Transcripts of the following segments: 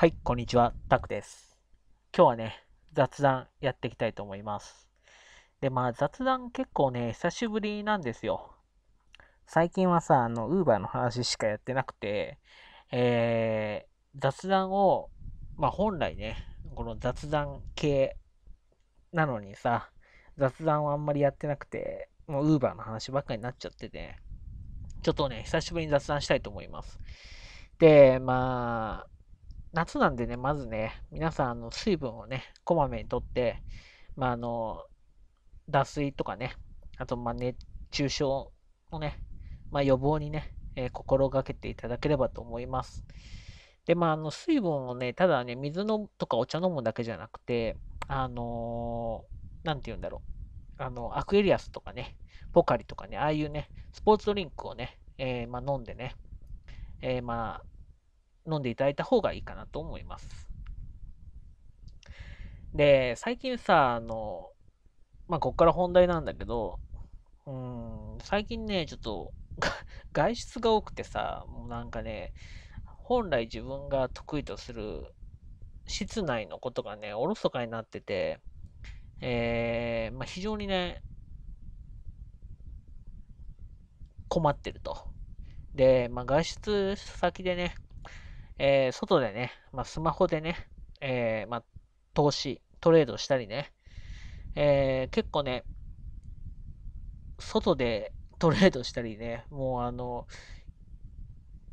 はい、こんにちは、タクです。今日はね、雑談やっていきたいと思います。で、まあ雑談結構ね、久しぶりなんですよ。最近はさ、あの、ウーバーの話しかやってなくて、えー、雑談を、まあ本来ね、この雑談系なのにさ、雑談をあんまりやってなくて、もうウーバーの話ばっかりになっちゃってて、ちょっとね、久しぶりに雑談したいと思います。で、まあ、夏なんでね、まずね、皆さん、あの、水分をね、こまめにとって、まあ、あの、脱水とかね、あと、ま熱中症のね、まあ、予防にね、えー、心がけていただければと思います。で、まあ、あの、水分をね、ただね、水のとかお茶飲むだけじゃなくて、あのー、なんて言うんだろう。あの、アクエリアスとかね、ポカリとかね、ああいうね、スポーツドリンクをね、えー、まあ、飲んでね、えー、まあ、飲んでいただいた方がいいかなと思います。で、最近さ、あの、まあ、こっから本題なんだけど、うん、最近ね、ちょっと 外出が多くてさ、もうなんかね、本来自分が得意とする室内のことがね、おろそかになってて、えー、まあ、非常にね、困ってると。で、まあ、外出先でね、えー、外でね、まあ、スマホでね、えー、まあ、投資、トレードしたりね、えー、結構ね、外でトレードしたりね、もうあの、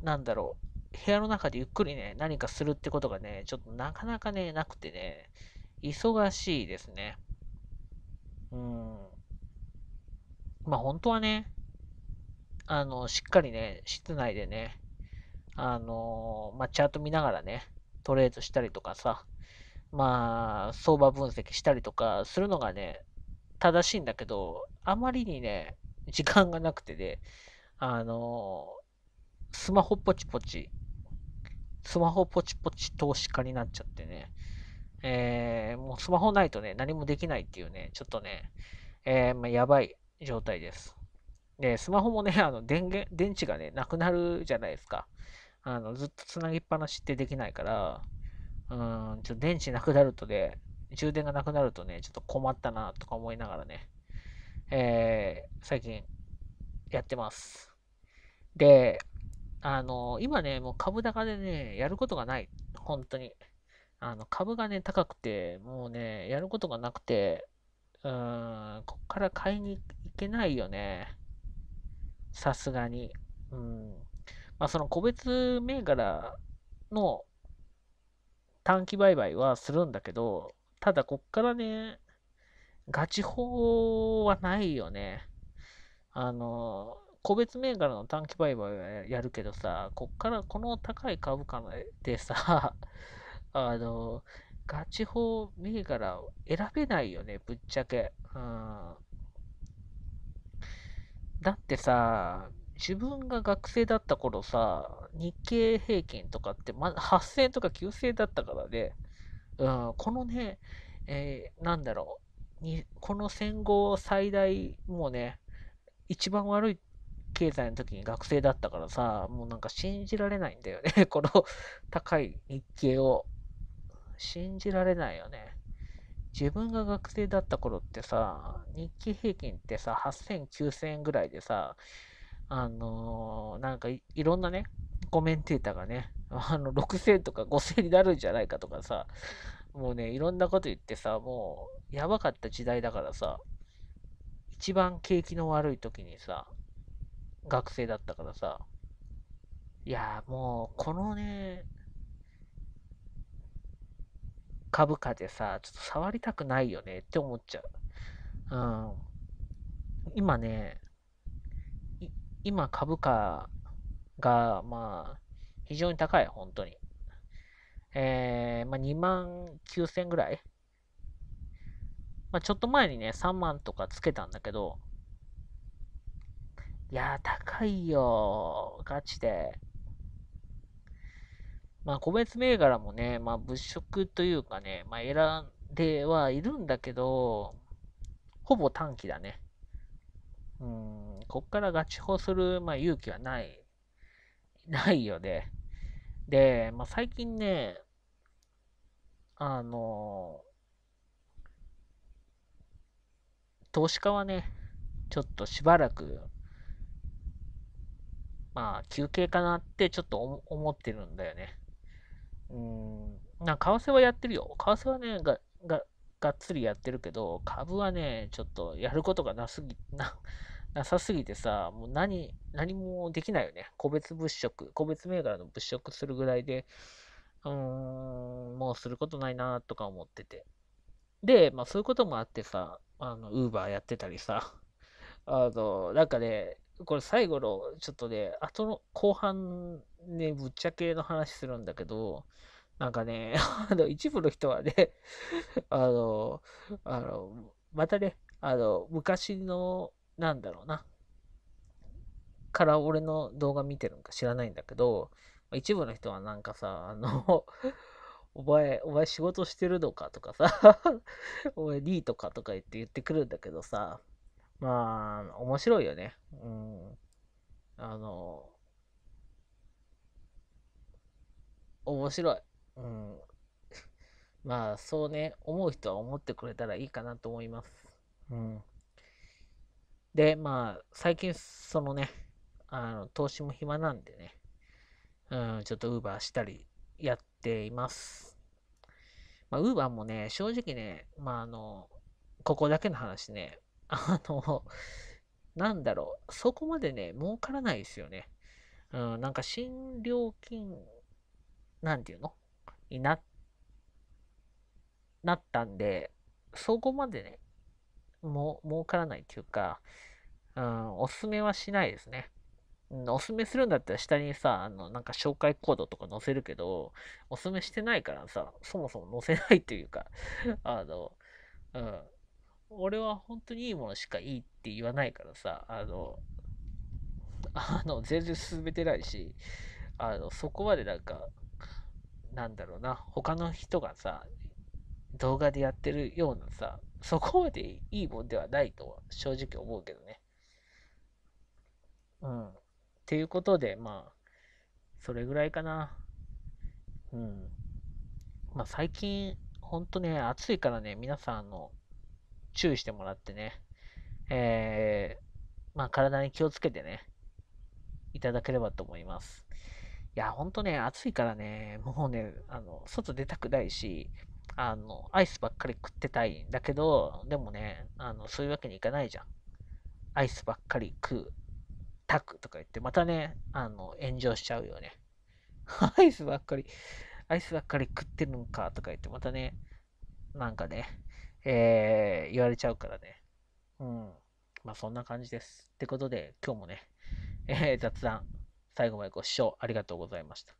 なんだろう、部屋の中でゆっくりね、何かするってことがね、ちょっとなかなかね、なくてね、忙しいですね。うん。まあ本当はね、あの、しっかりね、室内でね、あのー、まあ、チャート見ながらね、トレードしたりとかさ、まあ、相場分析したりとかするのがね、正しいんだけど、あまりにね、時間がなくてで、ね、あのー、スマホポチポチ、スマホポチポチ投資家になっちゃってね、えー、もうスマホないとね、何もできないっていうね、ちょっとね、えー、まあ、やばい状態です。で、スマホもね、あの、電源、電池がね、なくなるじゃないですか。あの、ずっとつなぎっぱなしってできないから、うん、ちょっと電池なくなるとで、ね、充電がなくなるとね、ちょっと困ったなとか思いながらね、えー、最近やってます。で、あの、今ね、もう株高でね、やることがない。本当に。あの、株がね、高くて、もうね、やることがなくて、うーん、こっから買いに行けないよね。さすがに。うん。まあ、その個別銘柄の短期売買はするんだけど、ただこっからね、ガチ法はないよね。あの、個別銘柄の短期売買はやるけどさ、こっからこの高い株価でさ、あの、ガチ法銘柄を選べないよね、ぶっちゃけ。うん。だってさ、自分が学生だった頃さ、日経平均とかって、ま、8000円とか9000円だったからね、うん、このね、えー、なんだろうに、この戦後最大、もうね、一番悪い経済の時に学生だったからさ、もうなんか信じられないんだよね、この高い日経を。信じられないよね。自分が学生だった頃ってさ、日経平均ってさ、8000、9000円ぐらいでさ、あのー、なんかいろんなね、コメンテーターがね、あの、6000とか5000になるんじゃないかとかさ、もうね、いろんなこと言ってさ、もう、やばかった時代だからさ、一番景気の悪い時にさ、学生だったからさ、いやもう、このね、株価でさ、ちょっと触りたくないよねって思っちゃう。うん。今ね、今株価が、まあ、非常に高い、本当に。えー、まあ、2万9000ぐらい。まあ、ちょっと前にね、3万とかつけたんだけど、いやー、高いよガチで。まあ、個別銘柄もね、まあ、物色というかね、まあ、選んではいるんだけど、ほぼ短期だね。うん。こっからガチホする、まあ、勇気はない、ないよね。で、まあ、最近ね、あの投資家はね、ちょっとしばらく、まあ、休憩かなってちょっと思ってるんだよね。うん、な、為替はやってるよ。為替はね、が、が、がっつりやってるけど、株はね、ちょっとやることがなすぎ、な、なさすぎてさ、もう何、何もできないよね。個別物色、個別銘柄の物色するぐらいで、うーん、もうすることないなとか思ってて。で、まあそういうこともあってさ、あの、ウーバーやってたりさ、あの、なんかね、これ最後の、ちょっとね、後の後半ね、ぶっちゃけの話するんだけど、なんかね、あの、一部の人はね、あの、あの、またね、あの、昔のなんだろうな、から俺の動画見てるんか知らないんだけど、一部の人はなんかさ、あの お前、お前仕事してるのかとかさ お前リーとかとか言って言ってくるんだけどさ、まあ、面白いよね。うん。あの、面白い。うん。まあ、そうね、思う人は思ってくれたらいいかなと思います。うん。で、まあ、最近、そのね、あの、投資も暇なんでね、うん、ちょっとウーバーしたりやっています。まあ、ウーバーもね、正直ね、まあ、あの、ここだけの話ね、あの、なんだろう、そこまでね、儲からないですよね。うん、なんか新料金、なんていうのにな、なったんで、そこまでね、も儲からないっていうか、うん、おすすめはしないですね。うん、おすすめするんだったら下にさ、あの、なんか紹介コードとか載せるけど、おすすめしてないからさ、そもそも載せないというか、あの、うん、俺は本当にいいものしかいいって言わないからさ、あの、あの、全然進めてないし、あの、そこまでなんか、なんだろうな、他の人がさ、動画でやってるようなさ、そこまでいいもんではないとは正直思うけどね。うん。っていうことで、まあ、それぐらいかな。うん。まあ最近、ほんとね、暑いからね、皆さん、あの、注意してもらってね、えー、まあ体に気をつけてね、いただければと思います。いや、ほんとね、暑いからね、もうね、あの、外出たくないし、あの、アイスばっかり食ってたいんだけど、でもね、あの、そういうわけにいかないじゃん。アイスばっかり食う、タクとか言って、またね、あの、炎上しちゃうよね。アイスばっかり、アイスばっかり食ってるんかとか言って、またね、なんかね、えー、言われちゃうからね。うん。まあ、そんな感じです。ってことで、今日もね、えー、雑談、最後までご視聴ありがとうございました。